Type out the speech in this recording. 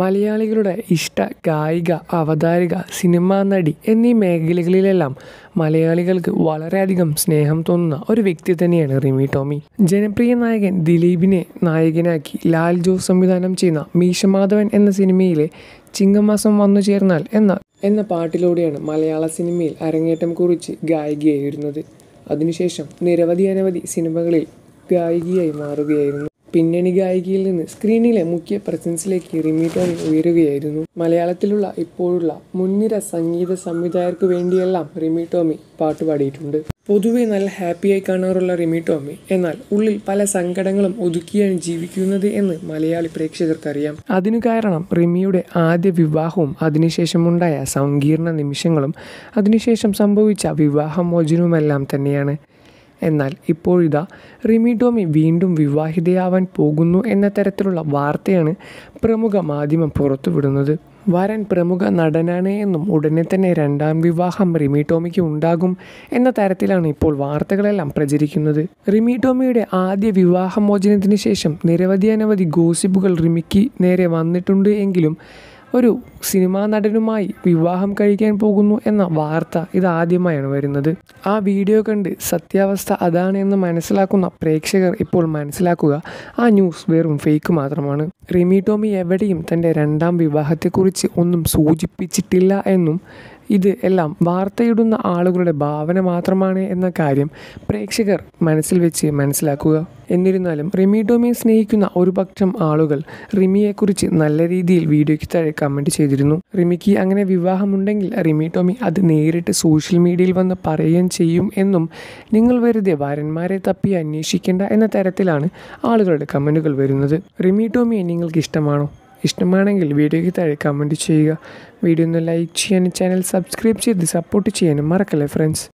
മലയാളികളുടെ ഇഷ്ട ഗായിക അവതാരിക സിനിമാ നടി എന്നീ മേഖലകളിലെല്ലാം മലയാളികൾക്ക് വളരെയധികം സ്നേഹം തോന്നുന്ന ഒരു വ്യക്തി തന്നെയാണ് റിമി ടോമി ജനപ്രിയ നായകൻ ദിലീപിനെ നായകനാക്കി ലാൽ ജോസ് സംവിധാനം ചെയ്യുന്ന മീശമാധവൻ എന്ന സിനിമയിലെ ചിങ്ങമാസം വന്നു ചേർന്നാൽ എന്ന എന്ന പാട്ടിലൂടെയാണ് മലയാള സിനിമയിൽ അരങ്ങേറ്റം കുറിച്ച് ഗായികയായിരുന്നത് അതിനുശേഷം നിരവധി അനവധി സിനിമകളിൽ ഗായികയായി മാറുകയായിരുന്നു പിന്നണി ഗായികയിൽ നിന്ന് സ്ക്രീനിലെ മുഖ്യ പ്രസൻസിലേക്ക് റിമിറ്റോണി ഉയരുകയായിരുന്നു മലയാളത്തിലുള്ള ഇപ്പോഴുള്ള മുൻനിര സംഗീത സംവിധായകർക്ക് വേണ്ടിയെല്ലാം ടോമി പാട്ടുപാടിയിട്ടുണ്ട് പൊതുവെ നല്ല ഹാപ്പിയായി കാണാറുള്ള ടോമി എന്നാൽ ഉള്ളിൽ പല സങ്കടങ്ങളും ഒതുക്കിയാണ് ജീവിക്കുന്നത് എന്ന് മലയാളി പ്രേക്ഷകർക്കറിയാം അതിനു കാരണം റിമിയുടെ ആദ്യ വിവാഹവും അതിനുശേഷമുണ്ടായ സങ്കീർണ നിമിഷങ്ങളും അതിനുശേഷം സംഭവിച്ച വിവാഹമോചനവുമെല്ലാം തന്നെയാണ് എന്നാൽ ഇപ്പോഴിതാ റിമി ടോമി വീണ്ടും വിവാഹിതയാവാൻ പോകുന്നു എന്ന തരത്തിലുള്ള വാർത്തയാണ് പ്രമുഖ മാധ്യമം പുറത്തുവിടുന്നത് വരൻ പ്രമുഖ നടനാണ് എന്നും ഉടനെ തന്നെ രണ്ടാം വിവാഹം റിമി ടോമിക്ക് ഉണ്ടാകും എന്ന തരത്തിലാണ് ഇപ്പോൾ വാർത്തകളെല്ലാം പ്രചരിക്കുന്നത് റിമി ടോമിയുടെ ആദ്യ വിവാഹമോചനത്തിന് ശേഷം നിരവധി അനവധി ഗോസിപ്പുകൾ റിമിക്ക് നേരെ വന്നിട്ടുണ്ട് എങ്കിലും ഒരു സിനിമാ നടനുമായി വിവാഹം കഴിക്കാൻ പോകുന്നു എന്ന വാർത്ത ഇതാദ്യമായാണ് വരുന്നത് ആ വീഡിയോ കണ്ട് സത്യാവസ്ഥ അതാണ് എന്ന് മനസ്സിലാക്കുന്ന പ്രേക്ഷകർ ഇപ്പോൾ മനസ്സിലാക്കുക ആ ന്യൂസ് വെറും ഫേക്ക് മാത്രമാണ് റിമി ടോമി എവിടെയും തൻ്റെ രണ്ടാം വിവാഹത്തെക്കുറിച്ച് ഒന്നും സൂചിപ്പിച്ചിട്ടില്ല എന്നും ഇത് എല്ലാം വാർത്തയിടുന്ന ആളുകളുടെ ഭാവന മാത്രമാണ് എന്ന കാര്യം പ്രേക്ഷകർ മനസ്സിൽ വെച്ച് മനസ്സിലാക്കുക എന്നിരുന്നാലും റിമി ഡോമിയെ സ്നേഹിക്കുന്ന ഒരു പക്ഷം ആളുകൾ റിമിയെക്കുറിച്ച് നല്ല രീതിയിൽ വീഡിയോയ്ക്ക് താഴെ കമൻറ്റ് ചെയ്തിരുന്നു റിമിക്ക് അങ്ങനെ വിവാഹമുണ്ടെങ്കിൽ റിമി ടോമി അത് നേരിട്ട് സോഷ്യൽ മീഡിയയിൽ വന്ന് പറയുകയും ചെയ്യും എന്നും നിങ്ങൾ വെറുതെ വാരന്മാരെ തപ്പി അന്വേഷിക്കേണ്ട എന്ന തരത്തിലാണ് ആളുകളുടെ കമൻറ്റുകൾ വരുന്നത് റിമി ടോമിയെ നിങ്ങൾക്ക് ഇഷ്ടമാണോ ഇഷ്ടമാണെങ്കിൽ വീഡിയോയ്ക്ക് താഴെ കമൻറ്റ് ചെയ്യുക വീഡിയോ ഒന്ന് ലൈക്ക് ചെയ്യാനും ചാനൽ സബ്സ്ക്രൈബ് ചെയ്ത് സപ്പോർട്ട് ചെയ്യാനും മറക്കല്ലേ ഫ്രണ്ട്സ്